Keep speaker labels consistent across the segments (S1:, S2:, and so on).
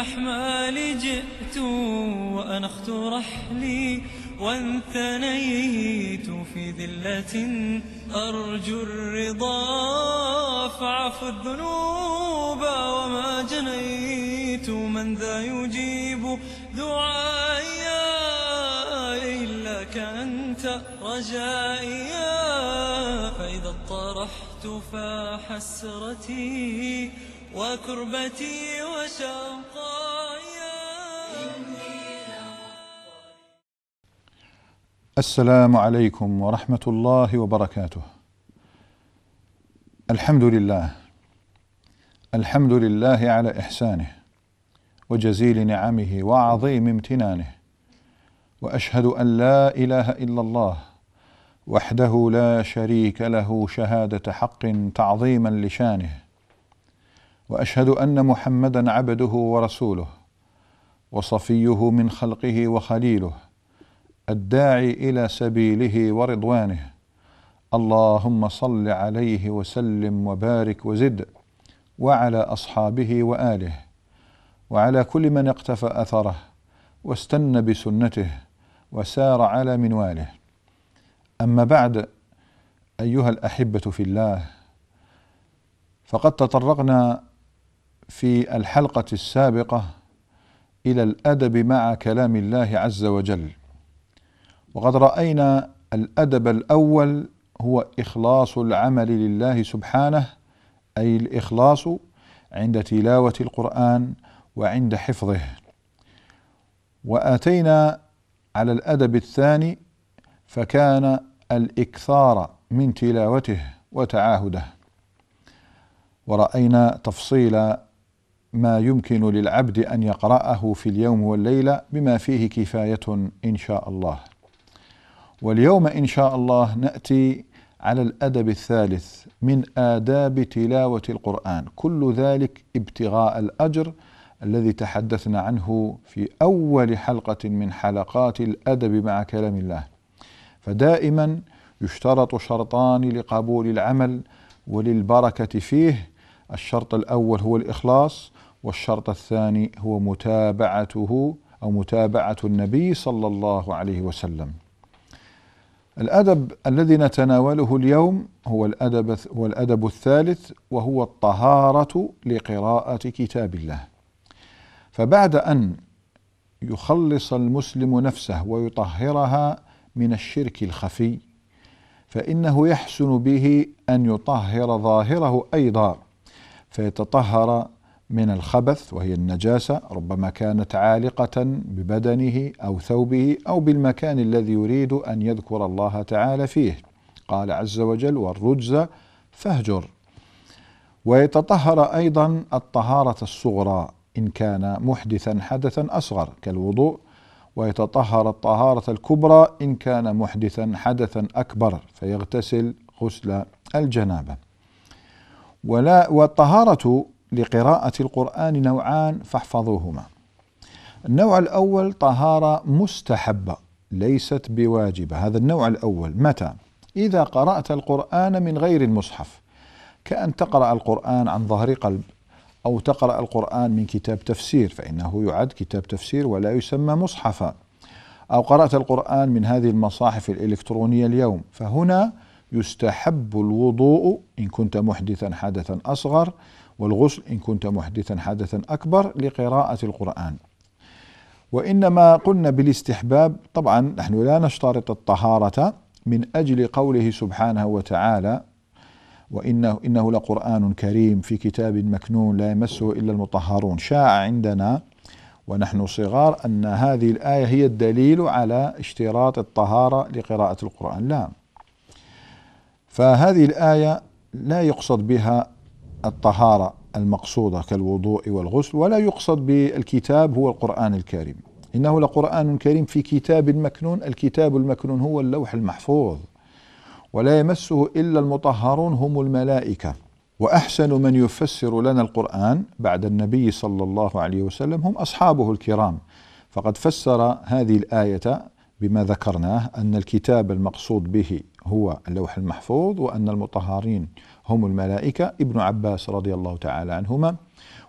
S1: الأحمال جئت وأنخت رحلي وانثنيت في ذلة أرجو الرضا فعفو الذنوب وما جنيت من ذا يجيب دعائي إلا أنت رجائي فإذا اطرحت فحسرتي وكربتي وشقايا السلام عليكم ورحمة الله وبركاته الحمد لله الحمد لله على إحسانه وجزيل نعمه وعظيم امتنانه وأشهد أن لا إله إلا الله وحده لا شريك له شهادة حق تعظيما لشانه واشهد ان محمدا عبده ورسوله وصفيه من خلقه وخليله الداعي الى سبيله ورضوانه اللهم صل عليه وسلم وبارك وزد وعلى اصحابه واله وعلى كل من اقتفى اثره واستنى بسنته وسار على منواله اما بعد ايها الاحبه في الله فقد تطرقنا في الحلقة السابقة إلى الأدب مع كلام الله عز وجل وقد رأينا الأدب الأول هو إخلاص العمل لله سبحانه أي الإخلاص عند تلاوة القرآن وعند حفظه واتينا على الادب الثاني فكان الاكثار من تلاوته وتعاهده وراينا تفصيل ما يمكن للعبد أن يقرأه في اليوم والليلة بما فيه كفاية إن شاء الله واليوم إن شاء الله نأتي على الأدب الثالث من آداب تلاوة القرآن كل ذلك ابتغاء الأجر الذي تحدثنا عنه في أول حلقة من حلقات الأدب مع كلام الله فدائما يشترط شرطان لقبول العمل وللبركة فيه الشرط الأول هو الإخلاص والشرط الثاني هو متابعته أو متابعة النبي صلى الله عليه وسلم الأدب الذي نتناوله اليوم هو الأدب, هو الأدب الثالث وهو الطهارة لقراءة كتاب الله فبعد أن يخلص المسلم نفسه ويطهرها من الشرك الخفي فإنه يحسن به أن يطهر ظاهره أيضا فيتطهر من الخبث وهي النجاسة ربما كانت عالقة ببدنه أو ثوبه أو بالمكان الذي يريد أن يذكر الله تعالى فيه قال عز وجل والرجز فاهجر ويتطهر أيضا الطهارة الصغرى إن كان محدثا حدثا أصغر كالوضوء ويتطهر الطهارة الكبرى إن كان محدثا حدثا أكبر فيغتسل غسل الجنابة ولا والطهارة لقراءة القرآن نوعان فاحفظوهما. النوع الأول طهارة مستحبة ليست بواجبة، هذا النوع الأول متى؟ إذا قرأت القرآن من غير المصحف كأن تقرأ القرآن عن ظهر قلب أو تقرأ القرآن من كتاب تفسير فإنه يعد كتاب تفسير ولا يسمى مصحفا. أو قرأت القرآن من هذه المصاحف الإلكترونية اليوم فهنا يستحب الوضوء إن كنت محدثا حدثا أصغر والغسل إن كنت محدثا حدثا أكبر لقراءة القرآن وإنما قلنا بالاستحباب طبعا نحن لا نشترط الطهارة من أجل قوله سبحانه وتعالى وإنه إنه لقرآن كريم في كتاب مكنون لا يمسه إلا المطهرون شاع عندنا ونحن صغار أن هذه الآية هي الدليل على اشتراط الطهارة لقراءة القرآن لا فهذه الآية لا يقصد بها الطهارة المقصودة كالوضوء والغسل ولا يقصد بالكتاب هو القرآن الكريم إنه لقرآن كريم في كتاب مكنون الكتاب المكنون هو اللوح المحفوظ ولا يمسه إلا المطهرون هم الملائكة وأحسن من يفسر لنا القرآن بعد النبي صلى الله عليه وسلم هم أصحابه الكرام فقد فسر هذه الآية بما ذكرناه أن الكتاب المقصود به هو اللوح المحفوظ وأن المطهرين هم الملائكة ابن عباس رضي الله تعالى عنهما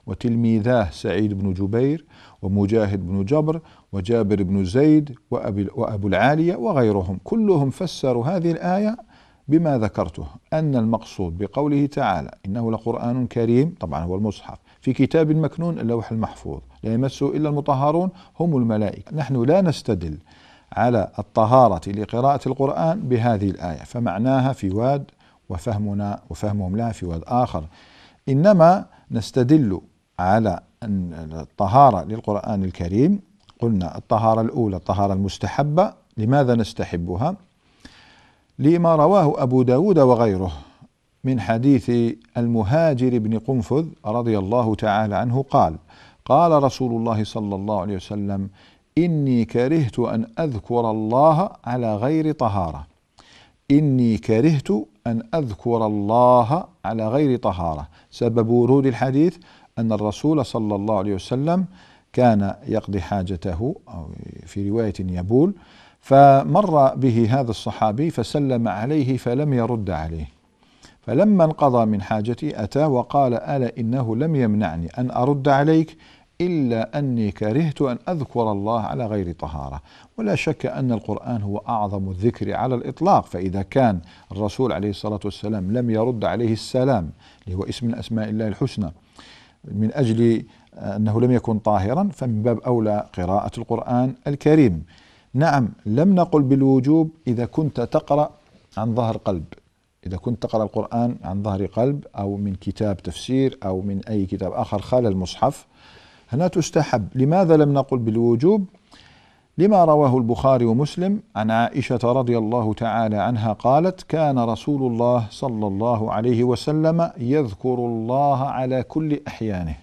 S1: وتلميذاه سعيد بن جبير ومجاهد بن جبر وجابر بن زيد وأبي, وأبو العالية وغيرهم كلهم فسروا هذه الآية بما ذكرته أن المقصود بقوله تعالى إنه لقرآن كريم طبعا هو المصحف في كتاب مكنون اللوح المحفوظ لا يمسه إلا المطهرون هم الملائكة نحن لا نستدل على الطهارة لقراءة القرآن بهذه الآية فمعناها في واد وفهمنا وفهمهم لها في واد آخر إنما نستدل على الطهارة للقرآن الكريم قلنا الطهارة الأولى الطهارة المستحبة لماذا نستحبها لما رواه أبو داود وغيره من حديث المهاجر بن قنفذ رضي الله تعالى عنه قال قال رسول الله صلى الله عليه وسلم إني كرهت أن أذكر الله على غير طهارة إني كرهت أن أذكر الله على غير طهارة سبب ورود الحديث أن الرسول صلى الله عليه وسلم كان يقضي حاجته أو في رواية يبول فمر به هذا الصحابي فسلم عليه فلم يرد عليه فلما انقضى من حاجتي أتى وقال ألا إنه لم يمنعني أن أرد عليك إلا أني كرهت أن أذكر الله على غير طهارة ولا شك أن القرآن هو أعظم الذكر على الإطلاق فإذا كان الرسول عليه الصلاة والسلام لم يرد عليه السلام اللي هو اسم من أسماء الله الحسنى من أجل أنه لم يكن طاهرا فمن باب أولى قراءة القرآن الكريم نعم لم نقل بالوجوب إذا كنت تقرأ عن ظهر قلب إذا كنت تقرأ القرآن عن ظهر قلب أو من كتاب تفسير أو من أي كتاب آخر خال المصحف هنا تستحب لماذا لم نقل بالوجوب لما رواه البخاري ومسلم عن عائشة رضي الله تعالى عنها قالت كان رسول الله صلى الله عليه وسلم يذكر الله على كل أحيانه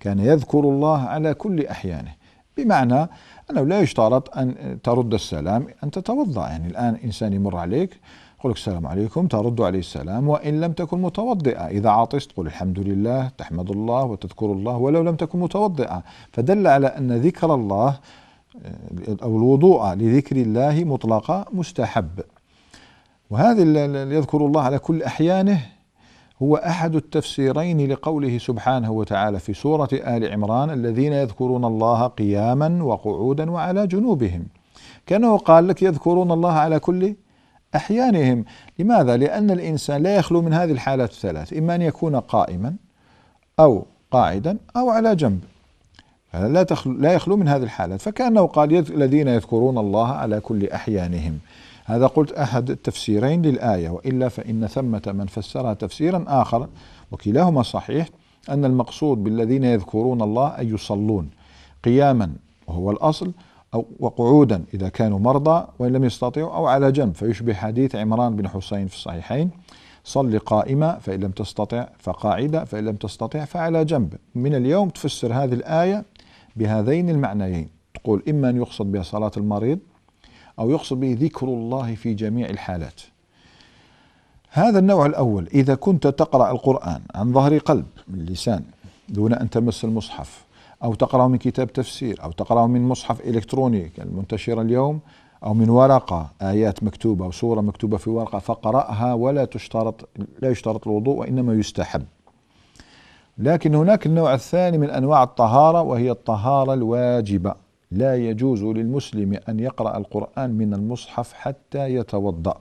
S1: كان يذكر الله على كل أحيانه بمعنى أنه لا يشترط أن ترد السلام أن تتوضأ يعني الآن إنسان يمر عليك يقول لك السلام عليكم ترد عليه السلام وإن لم تكن متوضئة إذا عطست تقول الحمد لله تحمد الله وتذكر الله ولو لم تكن متوضئة فدل على أن ذكر الله آه، أو الوضوء لذكر الله مطلقة مستحب وهذا اللي يذكر الله على كل أحيانه هو أحد التفسيرين لقوله سبحانه وتعالى في سورة آل عمران الذين يذكرون الله قياما وقعودا وعلى جنوبهم كأنه قال لك يذكرون الله على كل أحيانهم لماذا؟ لأن الإنسان لا يخلو من هذه الحالات الثلاث إما أن يكون قائما أو قاعدا أو على جنب لا, تخلو لا يخلو من هذه الحالات فكأنه قال الذين يذكرون الله على كل أحيانهم هذا قلت أحد التفسيرين للآية وإلا فإن ثمة من فسرها تفسيرا آخر وكلاهما صحيح أن المقصود بالذين يذكرون الله أن يصلون قياما وهو الأصل أو وقعودا إذا كانوا مرضى وإن لم يستطيعوا أو على جنب فيشبه حديث عمران بن حسين في الصحيحين صل قائمة فإن لم تستطع فقاعدة فإن لم تستطع فعلى جنب من اليوم تفسر هذه الآية بهذين المعنيين تقول إما أن يقصد بها صلاة المريض أو يقصد به ذكر الله في جميع الحالات هذا النوع الأول إذا كنت تقرأ القرآن عن ظهر قلب من اللسان دون أن تمس المصحف أو تقرأه من كتاب تفسير أو تقرأه من مصحف إلكتروني المنتشر اليوم أو من ورقة آيات مكتوبة أو سورة مكتوبة في ورقة فقرأها ولا تشترط لا يشترط الوضوء وإنما يستحب لكن هناك النوع الثاني من أنواع الطهارة وهي الطهارة الواجبة لا يجوز للمسلم أن يقرأ القرآن من المصحف حتى يتوضأ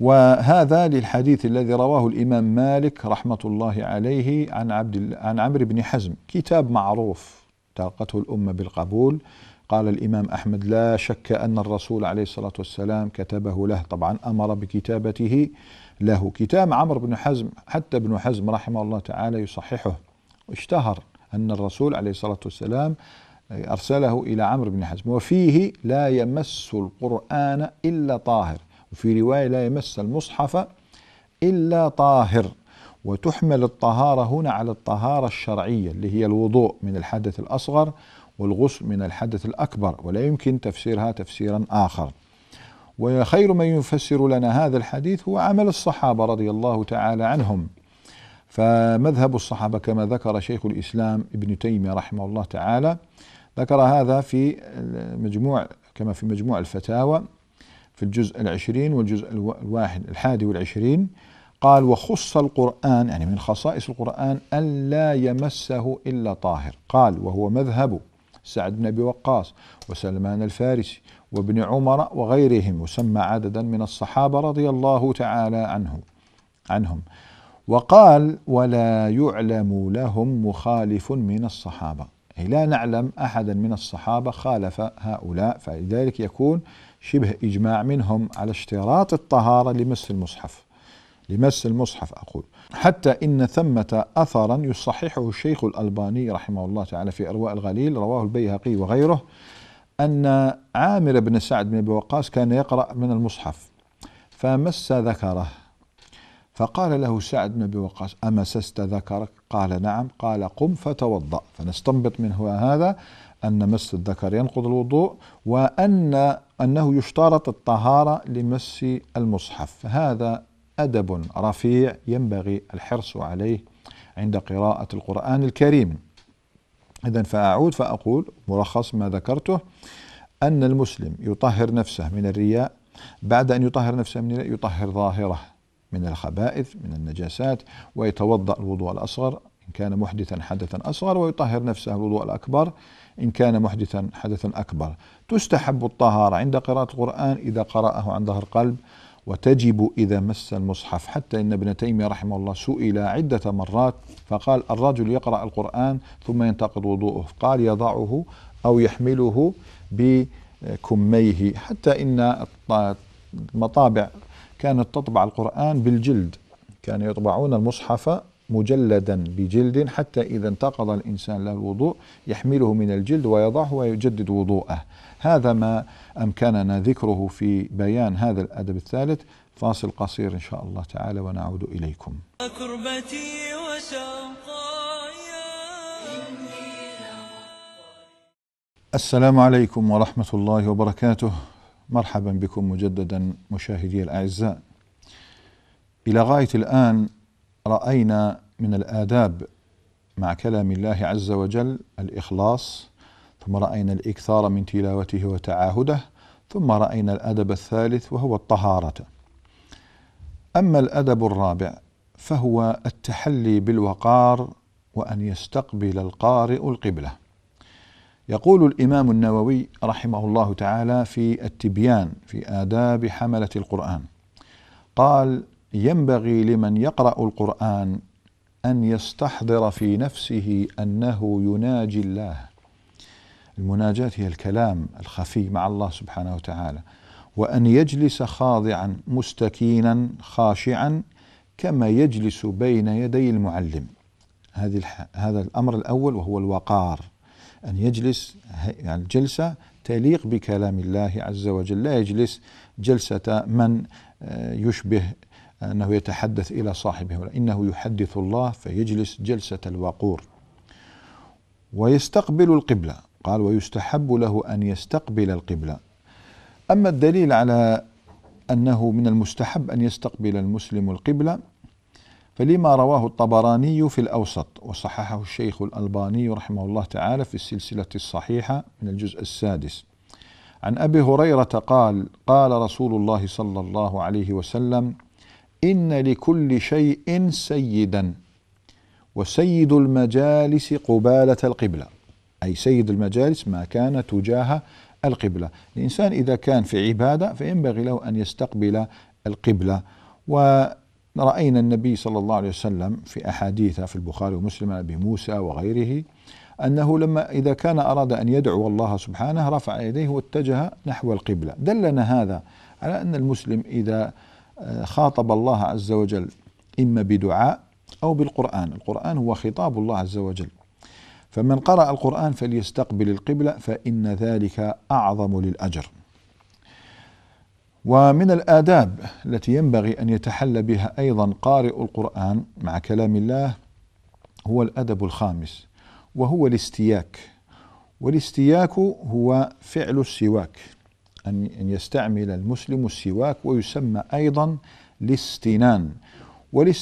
S1: وهذا للحديث الذي رواه الإمام مالك رحمة الله عليه عن عبد عن عمرو بن حزم كتاب معروف تاقته الأمة بالقبول قال الإمام أحمد لا شك أن الرسول عليه الصلاة والسلام كتبه له طبعا أمر بكتابته له كتاب عمرو بن حزم حتى ابن حزم رحمه الله تعالى يصححه اشتهر أن الرسول عليه الصلاة والسلام أرسله إلى عمرو بن حزم وفيه لا يمس القرآن إلا طاهر وفي رواية لا يمس المصحف إلا طاهر وتحمل الطهارة هنا على الطهارة الشرعية اللي هي الوضوء من الحدث الأصغر والغسل من الحدث الأكبر ولا يمكن تفسيرها تفسيرا آخر وخير من يفسر لنا هذا الحديث هو عمل الصحابة رضي الله تعالى عنهم فمذهب الصحابة كما ذكر شيخ الإسلام ابن تيمية رحمه الله تعالى ذكر هذا في مجموع كما في مجموع الفتاوى في الجزء العشرين والجزء الواحد الحادي والعشرين قال وخص القرآن يعني من خصائص القرآن ألا يمسه إلا طاهر قال وهو مذهب سعد بن أبي وقاص وسلمان الفارسي وابن عمر وغيرهم وسمى عددا من الصحابة رضي الله تعالى عنه عنهم وقال ولا يعلم لهم مخالف من الصحابة أي يعني لا نعلم أحدا من الصحابة خالف هؤلاء فلذلك يكون شبه إجماع منهم على اشتراط الطهارة لمس المصحف لمس المصحف أقول حتى إن ثمة أثرا يصححه الشيخ الألباني رحمه الله تعالى في أرواء الغليل رواه البيهقي وغيره أن عامر بن سعد بن أبي وقاص كان يقرأ من المصحف فمس ذكره فقال له سعد بن أبي وقاص أمسست ذكرك قال نعم قال قم فتوضأ فنستنبط منه هذا أن مس الذكر ينقض الوضوء وأن أنه يشترط الطهارة لمس المصحف هذا أدب رفيع ينبغي الحرص عليه عند قراءة القرآن الكريم إذا فأعود فأقول ملخص ما ذكرته أن المسلم يطهر نفسه من الرياء بعد أن يطهر نفسه من الرياء يطهر ظاهره من الخبائث من النجاسات ويتوضأ الوضوء الأصغر إن كان محدثا حدثا أصغر ويطهر نفسه الوضوء الأكبر إن كان محدثا حدثا أكبر تستحب الطهارة عند قراءة القرآن إذا قرأه عن ظهر قلب وتجب إذا مس المصحف حتى إن ابن تيمية رحمه الله سئل عدة مرات فقال الرجل يقرأ القرآن ثم ينتقض وضوءه قال يضعه أو يحمله بكميه حتى إن المطابع كانت تطبع القرآن بالجلد كانوا يطبعون المصحف مجلدا بجلد حتى إذا انتقض الإنسان له الوضوء يحمله من الجلد ويضعه ويجدد وضوءه هذا ما أمكننا ذكره في بيان هذا الأدب الثالث فاصل قصير إن شاء الله تعالى ونعود إليكم السلام عليكم ورحمة الله وبركاته مرحبا بكم مجددا مشاهدي الأعزاء إلى غاية الآن راينا من الاداب مع كلام الله عز وجل الاخلاص ثم راينا الاكثار من تلاوته وتعاهده ثم راينا الادب الثالث وهو الطهاره اما الادب الرابع فهو التحلي بالوقار وان يستقبل القارئ القبله يقول الامام النووي رحمه الله تعالى في التبيان في اداب حمله القران قال ينبغي لمن يقرأ القرآن أن يستحضر في نفسه أنه يناجي الله المناجاة هي الكلام الخفي مع الله سبحانه وتعالى وأن يجلس خاضعا مستكينا خاشعا كما يجلس بين يدي المعلم هذه هذا الأمر الأول وهو الوقار أن يجلس يعني الجلسة تليق بكلام الله عز وجل لا يجلس جلسة من آه، يشبه أنه يتحدث إلى صاحبه إنه يحدث الله فيجلس جلسة الوقور ويستقبل القبلة قال ويستحب له أن يستقبل القبلة أما الدليل على أنه من المستحب أن يستقبل المسلم القبلة فلما رواه الطبراني في الأوسط وصححه الشيخ الألباني رحمه الله تعالى في السلسلة الصحيحة من الجزء السادس عن أبي هريرة قال قال رسول الله صلى الله عليه وسلم إن لكل شيء سيدا وسيد المجالس قبالة القبلة أي سيد المجالس ما كان تجاه القبلة الإنسان إذا كان في عبادة فينبغي له أن يستقبل القبلة ورأينا النبي صلى الله عليه وسلم في أحاديثه في البخاري ومسلم أبي موسى وغيره أنه لما إذا كان أراد أن يدعو الله سبحانه رفع يديه واتجه نحو القبلة دلنا هذا على أن المسلم إذا خاطب الله عز وجل إما بدعاء أو بالقرآن القرآن هو خطاب الله عز وجل فمن قرأ القرآن فليستقبل القبلة فإن ذلك أعظم للأجر ومن الآداب التي ينبغي أن يتحلى بها أيضا قارئ القرآن مع كلام الله هو الأدب الخامس وهو الاستياك والاستياك هو فعل السواك أن يستعمل المسلم السواك ويسمى أيضا الاستنان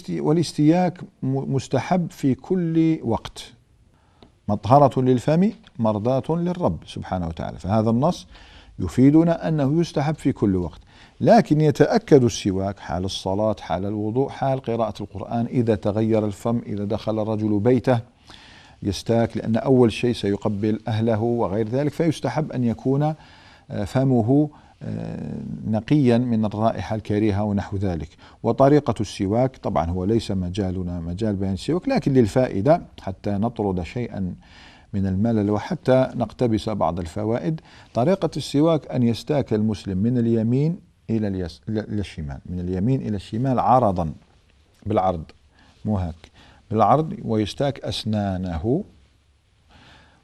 S1: والاستياك مستحب في كل وقت مطهرة للفم مرضاة للرب سبحانه وتعالى فهذا النص يفيدنا أنه يستحب في كل وقت لكن يتأكد السواك حال الصلاة حال الوضوء حال قراءة القرآن إذا تغير الفم إذا دخل الرجل بيته يستاك لأن أول شيء سيقبل أهله وغير ذلك فيستحب أن يكون فمه آه، نقيا من الرائحة الكريهة ونحو ذلك وطريقة السواك طبعا هو ليس مجالنا مجال بيان السواك لكن للفائدة حتى نطرد شيئا من الملل وحتى نقتبس بعض الفوائد طريقة السواك أن يستاك المسلم من اليمين إلى, اليس... إلى الشمال من اليمين إلى الشمال عرضا بالعرض مو هك بالعرض ويستاك أسنانه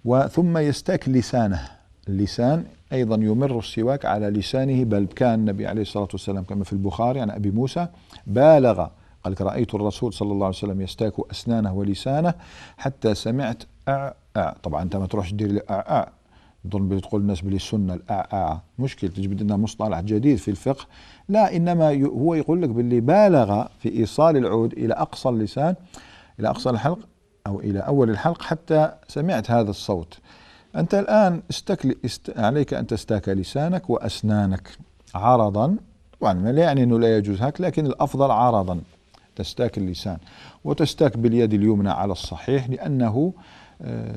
S1: وثم يستاك لسانه اللسان أيضا يمر السواك على لسانه بل كان النبي عليه الصلاة والسلام كما في البخاري عن أبي موسى بالغ قال رأيت الرسول صلى الله عليه وسلم يستاك أسنانه ولسانه حتى سمعت أع أع طبعا أنت ما تروحش تدير أع أع تظن بتقول الناس بلي السنة الأع أع مشكل تجبد لنا مصطلح جديد في الفقه لا إنما هو يقول لك باللي بالغ في إيصال العود إلى أقصى اللسان إلى أقصى الحلق أو إلى أول الحلق حتى سمعت هذا الصوت أنت الآن استكل است... عليك أن تستاك لسانك وأسنانك عرضا طبعا لا يعني أنه لا يجوز هك لكن الأفضل عرضا تستاك اللسان وتستاك باليد اليمنى على الصحيح لأنه آه،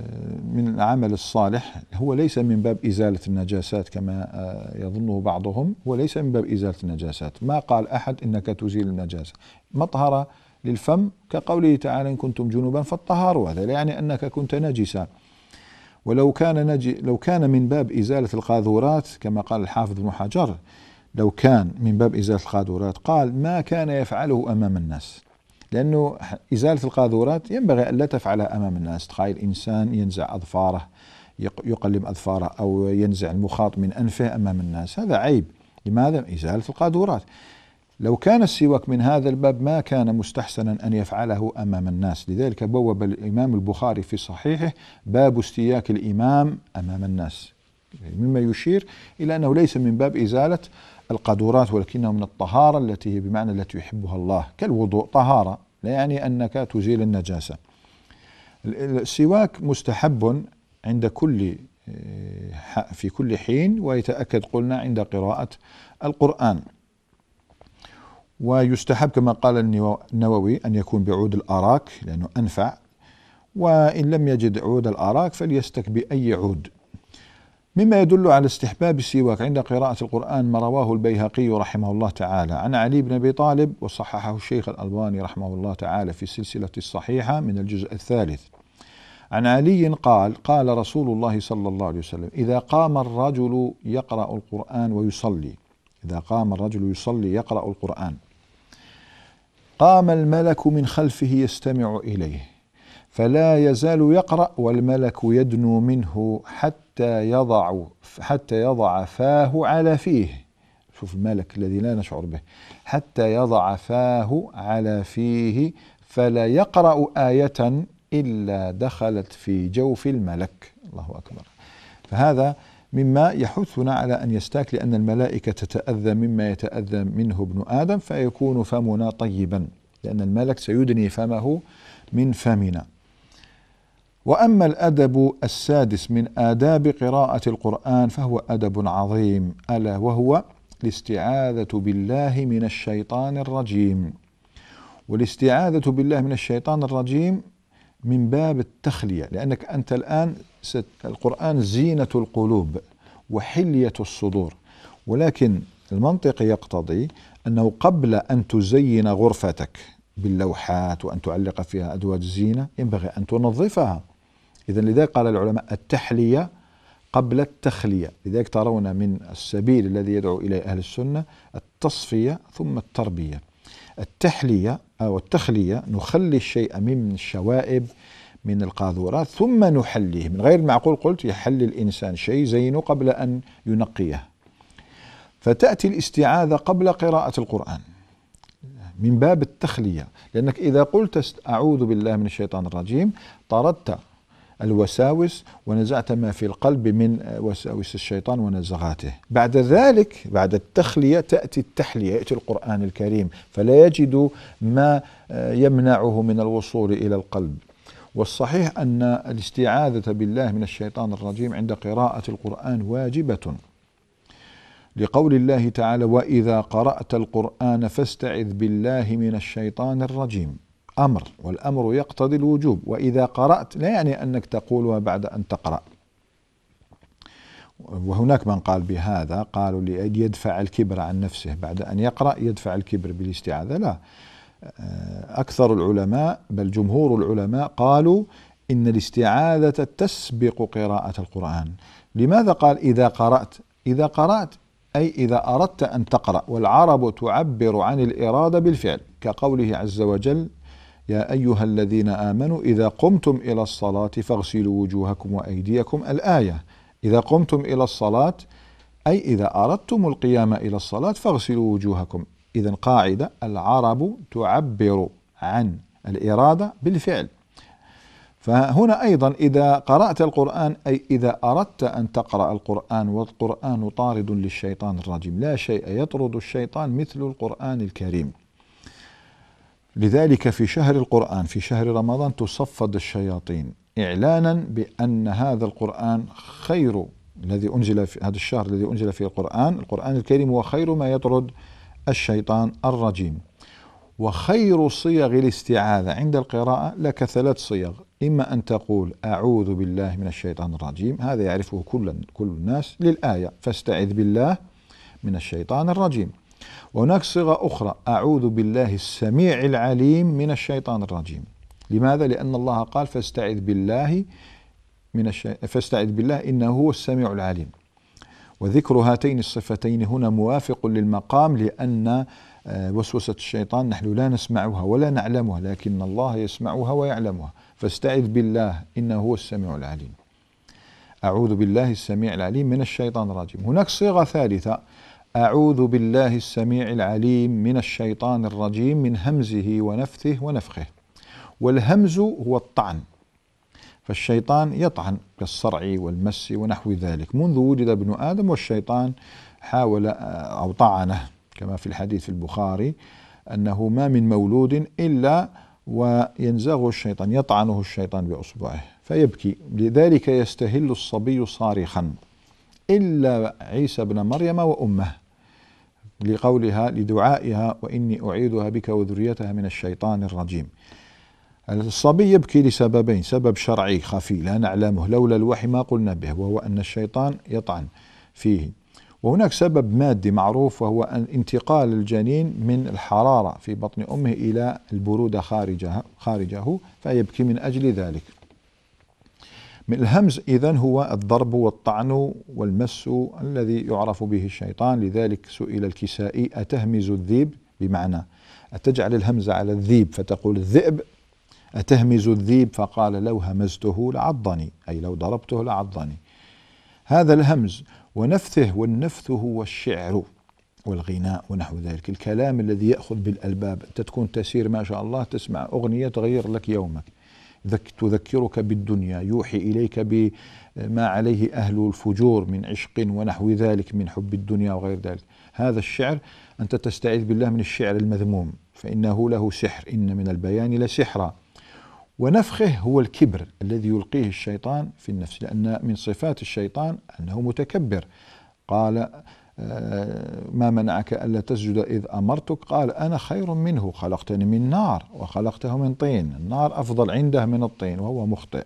S1: من العمل الصالح هو ليس من باب إزالة النجاسات كما آه، يظنه بعضهم هو ليس من باب إزالة النجاسات ما قال أحد إنك تزيل النجاسة مطهرة للفم كقوله تعالى إن كنتم جنوبا فالطهار هذا لا يعني أنك كنت نجسا ولو كان نجي لو كان من باب إزالة القاذورات كما قال الحافظ ابن حجر لو كان من باب إزالة القاذورات قال ما كان يفعله أمام الناس لأنه إزالة القاذورات ينبغي أن لا تفعلها أمام الناس تخيل إنسان ينزع أظفاره يقلم أظفاره أو ينزع المخاط من أنفه أمام الناس هذا عيب لماذا؟ إزالة القاذورات لو كان السواك من هذا الباب ما كان مستحسنا أن يفعله أمام الناس لذلك بوب الإمام البخاري في صحيحه باب استياك الإمام أمام الناس يعني مما يشير إلى أنه ليس من باب إزالة القدرات ولكنه من الطهارة التي هي بمعنى التي يحبها الله كالوضوء طهارة لا يعني أنك تزيل النجاسة السواك مستحب عند كل آه، في كل حين ويتأكد قلنا عند قراءة القرآن ويستحب كما قال النووي أن يكون بعود الأراك لأنه أنفع وإن لم يجد عود الأراك فليستك بأي عود مما يدل على استحباب السواك عند قراءة القرآن ما رواه البيهقي رحمه الله تعالى عن علي بن أبي طالب وصححه الشيخ الألباني رحمه الله تعالى في السلسلة الصحيحة من الجزء الثالث عن علي قال قال رسول الله صلى الله عليه وسلم إذا قام الرجل يقرأ القرآن ويصلي إذا قام الرجل يصلي يقرأ القرآن قام الملك من خلفه يستمع إليه فلا يزال يقرأ والملك يدنو منه حتى يضع حتى يضع فاه على فيه شوف الملك الذي لا نشعر به حتى يضع فاه على فيه فلا يقرأ آية إلا دخلت في جوف الملك الله أكبر فهذا مما يحثنا على أن يستاك لأن الملائكة تتأذى مما يتأذى منه ابن آدم فيكون فمنا طيبا لأن الملك سيدني فمه من فمنا وأما الأدب السادس من آداب قراءة القرآن فهو أدب عظيم ألا وهو الاستعاذة بالله من الشيطان الرجيم والاستعاذة بالله من الشيطان الرجيم من باب التخلية لأنك أنت الآن ست القرآن زينة القلوب وحلية الصدور ولكن المنطق يقتضي أنه قبل أن تزين غرفتك باللوحات وأن تعلق فيها أدوات الزينة ينبغي أن تنظفها إذا لذلك قال العلماء التحلية قبل التخلية لذلك ترون من السبيل الذي يدعو إليه أهل السنة التصفية ثم التربية التحلية أو التخلية نخلي الشيء من الشوائب من القاذورات ثم نحليه من غير المعقول قلت يحل الإنسان شيء زينه قبل أن ينقيه فتأتي الاستعاذة قبل قراءة القرآن من باب التخلية لأنك إذا قلت أعوذ بالله من الشيطان الرجيم طردت الوساوس ونزعت ما في القلب من وساوس الشيطان ونزغاته بعد ذلك بعد التخلية تأتي التحلية يأتي القرآن الكريم فلا يجد ما آه، يمنعه من الوصول إلى القلب والصحيح أن الاستعاذة بالله من الشيطان الرجيم عند قراءة القرآن واجبة لقول الله تعالى وإذا قرأت القرآن فاستعذ بالله من الشيطان الرجيم أمر والأمر يقتضي الوجوب وإذا قرأت لا يعني أنك تقولها بعد أن تقرأ وهناك من قال بهذا قالوا ليدفع الكبر عن نفسه بعد أن يقرأ يدفع الكبر بالاستعاذة لا أكثر العلماء بل جمهور العلماء قالوا إن الاستعاذة تسبق قراءة القرآن لماذا قال إذا قرأت إذا قرأت أي إذا أردت أن تقرأ والعرب تعبر عن الإرادة بالفعل كقوله عز وجل يا أيها الذين آمنوا إذا قمتم إلى الصلاة فاغسلوا وجوهكم وأيديكم الآية إذا قمتم إلى الصلاة أي إذا أردتم القيام إلى الصلاة فاغسلوا وجوهكم إذا قاعدة العرب تعبر عن الإرادة بالفعل فهنا أيضا إذا قرأت القرآن أي إذا أردت أن تقرأ القرآن والقرآن طارد للشيطان الرجيم لا شيء يطرد الشيطان مثل القرآن الكريم لذلك في شهر القرآن في شهر رمضان تصفد الشياطين إعلانا بأن هذا القرآن خير الذي أنزل في هذا الشهر الذي أنزل فيه القرآن القرآن الكريم هو خير ما يطرد الشيطان الرجيم وخير صيغ الاستعاذة عند القراءة لك ثلاث صيغ إما أن تقول أعوذ بالله من الشيطان الرجيم هذا يعرفه كل, كل الناس للآية فاستعذ بالله من الشيطان الرجيم وهناك صيغة أخرى أعوذ بالله السميع العليم من الشيطان الرجيم لماذا؟ لأن الله قال فاستعذ بالله من الشي... فاستعذ بالله إنه هو السميع العليم وذكر هاتين الصفتين هنا موافق للمقام لأن آه، وسوسة الشيطان نحن لا نسمعها ولا نعلمها لكن الله يسمعها ويعلمها فاستعذ بالله إنه هو السميع العليم أعوذ بالله السميع العليم من الشيطان الرجيم هناك صيغة ثالثة أعوذ بالله السميع العليم من الشيطان الرجيم من همزه ونفثه ونفخه والهمز هو الطعن فالشيطان يطعن كالصرع والمس ونحو ذلك منذ وجد ابن آدم والشيطان حاول آه، أو طعنه كما في الحديث في البخاري أنه ما من مولود إلا وينزغه الشيطان يطعنه الشيطان بأصبعه فيبكي لذلك يستهل الصبي صارخا إلا عيسى بن مريم وأمه لقولها لدعائها وإني اعيذها بك وذريتها من الشيطان الرجيم الصبي يبكي لسببين سبب شرعي خفي لا نعلمه لولا الوحي ما قلنا به وهو أن الشيطان يطعن فيه وهناك سبب مادي معروف وهو أن انتقال الجنين من الحرارة في بطن أمه إلى البرودة خارجها خارجه فيبكي من أجل ذلك من الهمز إذا هو الضرب والطعن والمس الذي يعرف به الشيطان لذلك سئل الكسائي أتهمز الذيب بمعنى أتجعل الهمزة على الذيب فتقول الذئب أتهمز الذيب فقال لو همزته لعضني أي لو ضربته لعضني هذا الهمز ونفثه والنفث هو الشعر والغناء ونحو ذلك الكلام الذي يأخذ بالألباب أنت تكون تسير ما شاء الله تسمع أغنية تغير لك يومك تذكرك بالدنيا يوحي إليك بما عليه أهل الفجور من عشق ونحو ذلك من حب الدنيا وغير ذلك هذا الشعر أنت تستعيذ بالله من الشعر المذموم فإنه له سحر إن من البيان لسحرا ونفخه هو الكبر الذي يلقيه الشيطان في النفس لأن من صفات الشيطان أنه متكبر قال آه، ما منعك ألا تسجد إذ أمرتك قال أنا خير منه خلقتني من نار وخلقته من طين النار أفضل عنده من الطين وهو مخطئ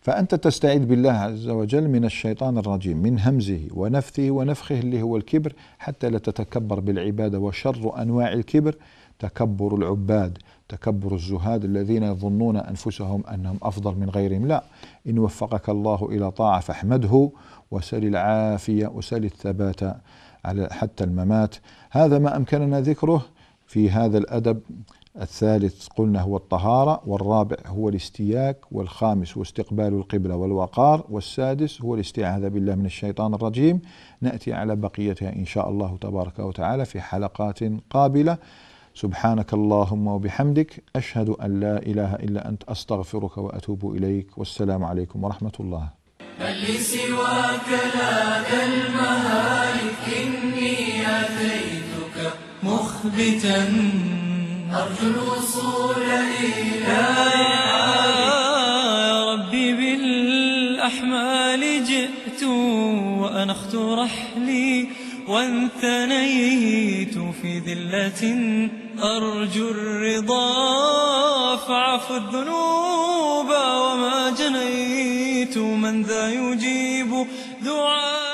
S1: فأنت تستعيذ بالله عز وجل من الشيطان الرجيم من همزه ونفثه ونفخه اللي هو الكبر حتى لا تتكبر بالعبادة وشر أنواع الكبر تكبر العباد تكبر الزهاد الذين يظنون انفسهم انهم افضل من غيرهم لا ان وفقك الله الى طاعه فاحمده وسل العافيه وسل الثبات على حتى الممات هذا ما امكننا ذكره في هذا الادب الثالث قلنا هو الطهارة والرابع هو الاستياك والخامس هو استقبال القبلة والوقار والسادس هو الاستعاذة بالله من الشيطان الرجيم نأتي على بقيتها إن شاء الله تبارك وتعالى في حلقات قابلة سبحانك اللهم وبحمدك أشهد أن لا إله إلا أنت أستغفرك وأتوب إليك والسلام عليكم ورحمة الله هل سواك لا المهالك إني أتيتك مخبتا أرجو الوصول إلى يا ربي بالأحمال جئت وأنا اخت رحلي وانثنيت في ذلة أرجو الرضا فعفو الذنوب وما جنيت من ذا يجيب دعائي